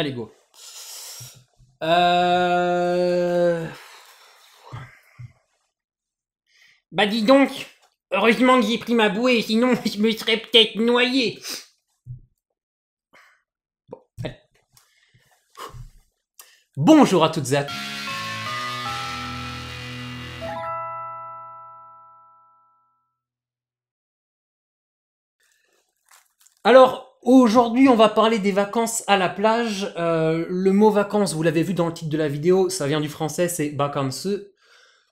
Allez, go. Euh, bah dis donc, heureusement que j'ai pris ma bouée, sinon je me serais peut-être noyé. Bon, allez. Bonjour à toutes Alors, Aujourd'hui, on va parler des vacances à la plage. Euh, le mot vacances, vous l'avez vu dans le titre de la vidéo, ça vient du français, c'est bakansu ».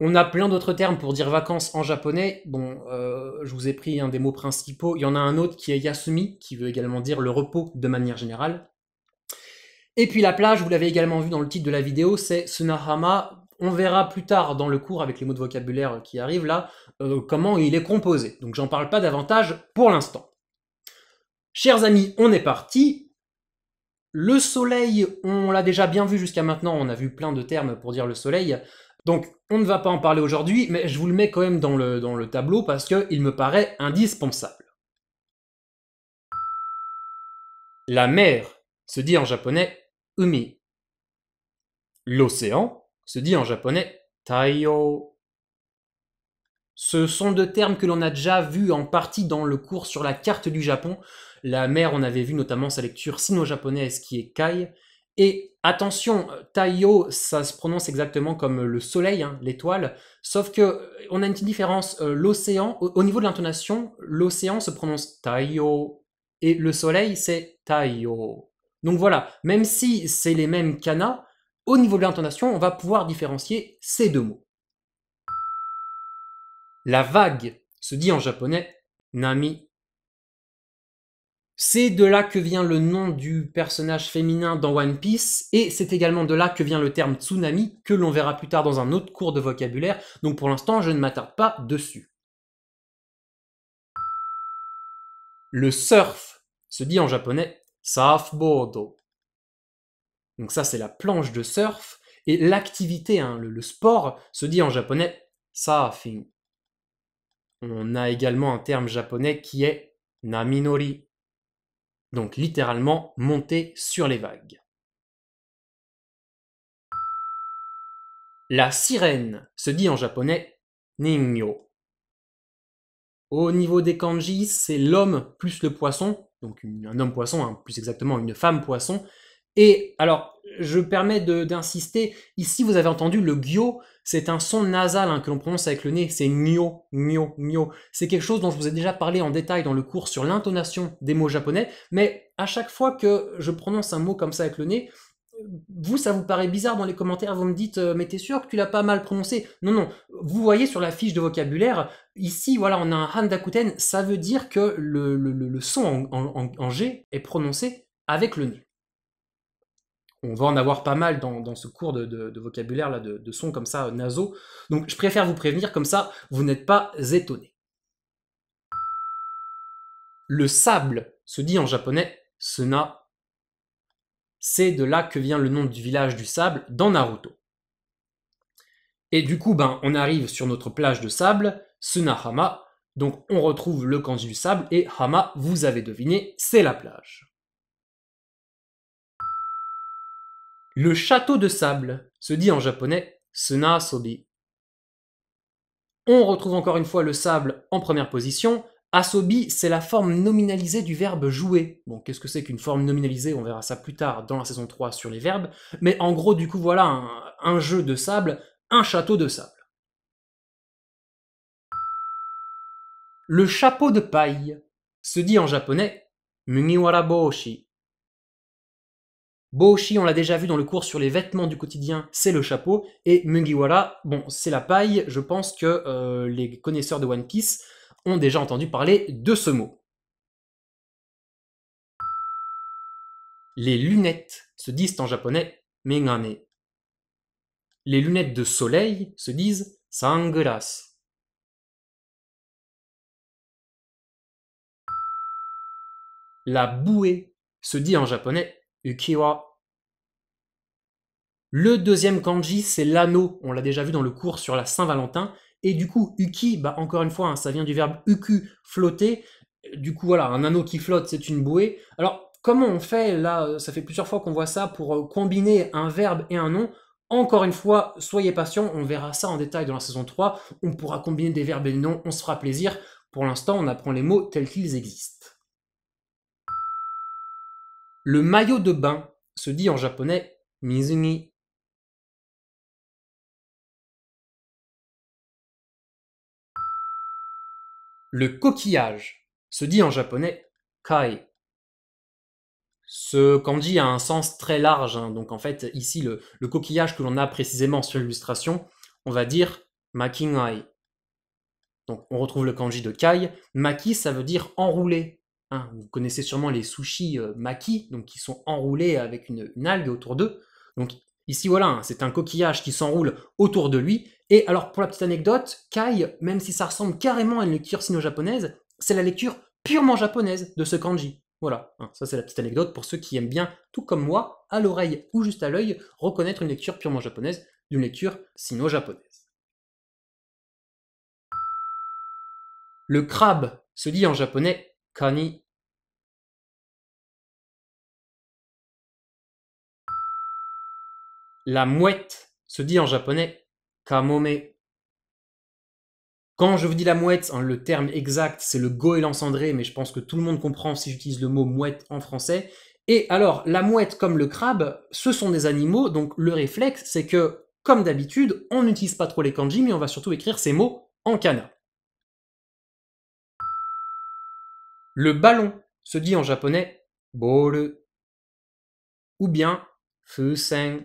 On a plein d'autres termes pour dire vacances en japonais. Bon, euh, je vous ai pris un des mots principaux. Il y en a un autre qui est yasumi, qui veut également dire le repos de manière générale. Et puis la plage, vous l'avez également vu dans le titre de la vidéo, c'est Sunahama. On verra plus tard dans le cours avec les mots de vocabulaire qui arrivent là, euh, comment il est composé. Donc j'en parle pas davantage pour l'instant. Chers amis, on est parti. Le soleil, on l'a déjà bien vu jusqu'à maintenant, on a vu plein de termes pour dire le soleil. Donc on ne va pas en parler aujourd'hui, mais je vous le mets quand même dans le, dans le tableau parce qu'il me paraît indispensable. La mer se dit en japonais umi. L'océan se dit en japonais taiyo. Ce sont deux termes que l'on a déjà vus en partie dans le cours sur la carte du Japon. La mer, on avait vu notamment sa lecture sino-japonaise qui est Kai. Et attention, Taiyo, ça se prononce exactement comme le soleil, hein, l'étoile, sauf que euh, on a une petite différence. Euh, l'océan, au, niveau de l'intonation, l'océan se prononce Taiyo et le soleil c'est Taiyo. Donc voilà, même si c'est les mêmes kanas, au niveau de l'intonation, on va pouvoir différencier ces deux mots. La vague se dit en japonais Nami. C'est de là que vient le nom du personnage féminin dans One Piece, et c'est également de là que vient le terme tsunami, que l'on verra plus tard dans un autre cours de vocabulaire, donc pour l'instant je ne m'attarde pas dessus. Le surf se dit en japonais surfboard. Donc ça c'est la planche de surf, et l'activité, hein, le, le sport, se dit en japonais surfing on a également un terme japonais qui est naminori, donc littéralement monter sur les vagues. La sirène se dit en japonais ningyo. Au niveau des kanji, c'est l'homme plus le poisson, donc un homme poisson, hein, plus exactement une femme poisson, et alors, je permets d'insister, ici vous avez entendu le gyo, c'est un son nasal hein, que l'on prononce avec le nez, c'est gyo, gyo, gyo. C'est quelque chose dont je vous ai déjà parlé en détail dans le cours sur l'intonation des mots japonais, mais à chaque fois que je prononce un mot comme ça avec le nez, vous, ça vous paraît bizarre dans les commentaires, vous me dites, euh, mais t'es sûr que tu l'as pas mal prononcé Non, non, vous voyez sur la fiche de vocabulaire, ici, voilà, on a un handakuten, ça veut dire que le, son en G est prononcé avec le nez on va en avoir pas mal dans, ce cours de, vocabulaire, de, sons comme ça, euh, nasaux. Donc je préfère vous prévenir, comme ça, vous n'êtes pas étonnés. Le sable se dit en japonais suna ». C'est de là que vient le nom du village du sable dans Naruto. Et du coup, ben, on arrive sur notre plage de sable, Sunahama, donc on retrouve le camp du sable et Hama, vous avez deviné, c'est la plage. Le château de sable se dit en japonais sobi. On retrouve encore une fois le sable en première position. Asobi, c'est la forme nominalisée du verbe jouer. Bon, qu'est-ce que c'est qu'une forme nominalisée On verra ça plus tard dans la saison 3 sur les verbes. Mais en gros, du coup, voilà un, jeu de sable, un château de sable. Le chapeau de paille se dit en japonais Mugiwaraboshi. Boshi, on l'a déjà vu dans le cours sur les vêtements du quotidien, c'est le chapeau. Et Mugiwara, bon, c'est la paille. Je pense que euh, les connaisseurs de One Piece ont déjà entendu parler de ce mot. Les lunettes se disent en japonais mengane. Les lunettes de soleil se disent sangras. La bouée se dit en japonais ukiwa. Le deuxième kanji, c'est l'anneau. On l'a déjà vu dans le cours sur la Saint-Valentin. Et du coup, uki, bah encore une fois, hein, ça vient du verbe uku, flotter. Du coup, voilà, un anneau qui flotte, c'est une bouée. Alors, comment on fait Là, euh, ça fait plusieurs fois qu'on voit ça pour euh, combiner un verbe et un nom. Encore une fois, soyez patient, on verra ça en détail dans la saison 3. On pourra combiner des verbes et des noms, on se fera plaisir. Pour l'instant, on apprend les mots tels qu'ils existent. Le maillot de bain se dit en japonais Mizuni Le coquillage se dit en japonais kai. Ce kanji a un sens très large, hein. donc en fait ici le, coquillage que l'on a précisément sur l'illustration, on va dire makingai. Donc on retrouve le kanji de kai. Maki ça veut dire enroulé. Hein. vous connaissez sûrement les sushis euh, maki, donc qui sont enroulés avec une, une algue autour d'eux. Donc Ici, voilà, hein, c'est un coquillage qui s'enroule autour de lui. Et alors, pour la petite anecdote, Kai, même si ça ressemble carrément à une lecture sino-japonaise, c'est la lecture purement japonaise de ce kanji. Voilà, hein, ça c'est la petite anecdote pour ceux qui aiment bien, tout comme moi, à l'oreille ou juste à l'œil, reconnaître une lecture purement japonaise d'une lecture sino-japonaise. Le crabe se dit en japonais kani La mouette se dit en japonais kamome. Quand je vous dis la mouette, hein, le terme exact, c'est le goéland cendré, mais je pense que tout le monde comprend si j'utilise le mot mouette en français. Et alors, la mouette comme le crabe, ce sont des animaux, donc le réflexe, c'est que, comme d'habitude, on n'utilise pas trop les kanji, mais on va surtout écrire ces mots en kana. Le ballon se dit en japonais ball ou bien fuseng.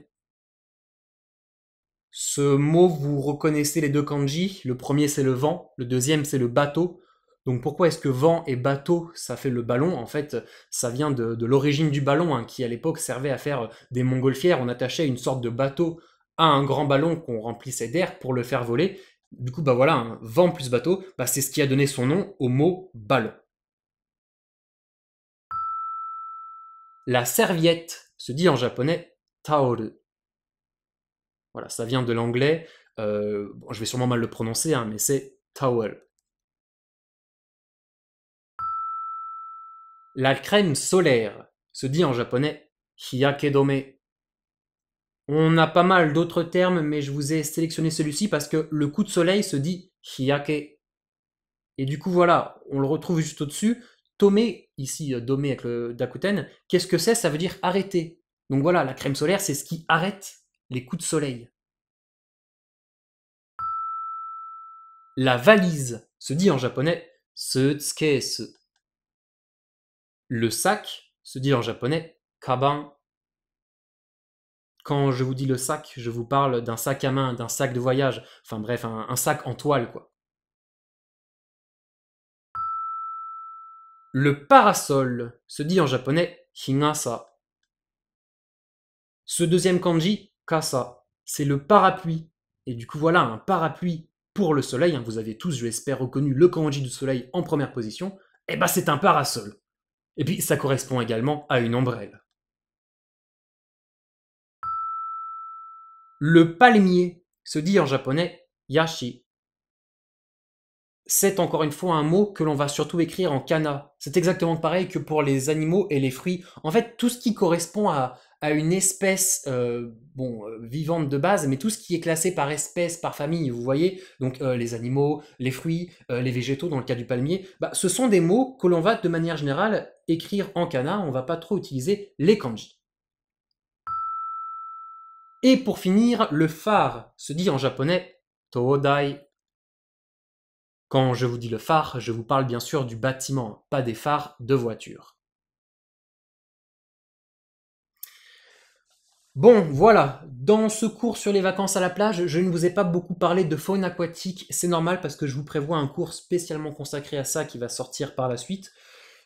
Ce mot, vous reconnaissez les deux kanji. Le premier, c'est le vent. Le deuxième, c'est le bateau. Donc pourquoi est-ce que vent et bateau, ça fait le ballon En fait, ça vient de, l'origine du ballon, hein, qui à l'époque servait à faire euh, des montgolfières. On attachait une sorte de bateau à un grand ballon qu'on remplissait d'air pour le faire voler. Du coup, bah voilà, hein, vent plus bateau, bah, c'est ce qui a donné son nom au mot ballon. La serviette se dit en japonais taoru. Voilà, ça vient de l'anglais, euh, je vais sûrement mal le prononcer, hein, mais c'est towel. La crème solaire se dit en japonais hiyakedome. On a pas mal d'autres termes, mais je vous ai sélectionné celui-ci parce que le coup de soleil se dit hiyake. Et du coup, voilà, on le retrouve juste au-dessus. Tome, ici, euh, domé avec le dakuten, qu'est-ce que c'est Ça veut dire arrêter. Donc voilà, la crème solaire, c'est ce qui arrête les coups de soleil. La valise se dit en japonais tsuketsu. Le sac se dit en japonais kaban. Quand je vous dis le sac, je vous parle d'un sac à main, d'un sac de voyage, enfin bref, un, sac en toile quoi. Le parasol se dit en japonais hinasa. Ce deuxième kanji Kasa, c'est le parapluie. Et du coup, voilà un parapluie pour le soleil. Hein. Vous avez tous, je l'espère, reconnu le kanji du soleil en première position. Eh ben, c'est un parasol. Et puis, ça correspond également à une ombrelle. Le palmier se dit en japonais yashi. C'est encore une fois un mot que l'on va surtout écrire en kana. C'est exactement pareil que pour les animaux et les fruits. En fait, tout ce qui correspond à, à une espèce euh, bon euh, vivante de base, mais tout ce qui est classé par espèce, par famille, vous voyez, donc euh, les animaux, les fruits, les végétaux dans le cas du palmier, bah, ce sont des mots que l'on va de manière générale écrire en kana, on ne va pas trop utiliser les kanji. Et pour finir, le phare se dit en japonais todai. Quand je vous dis le phare, je vous parle bien sûr du bâtiment, pas des phares de voiture. Bon, voilà, dans ce cours sur les vacances à la plage, je ne vous ai pas beaucoup parlé de faune aquatique, c'est normal parce que je vous prévois un cours spécialement consacré à ça qui va sortir par la suite.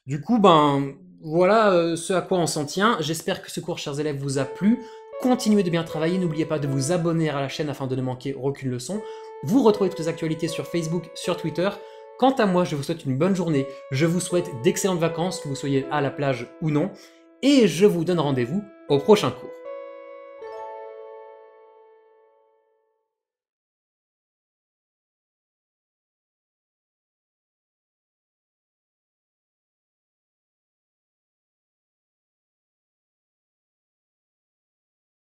Du coup, ben voilà euh, ce à quoi on s'en tient. J'espère que ce cours, chers élèves, vous a plu. Continuez de bien travailler, n'oubliez pas de vous abonner à la chaîne afin de ne manquer aucune leçon. Vous retrouvez toutes les actualités sur Facebook, sur Twitter. Quant à moi, je vous souhaite une bonne journée, je vous souhaite d'excellentes vacances, que vous soyez à la plage ou non, et je vous donne rendez-vous au prochain cours.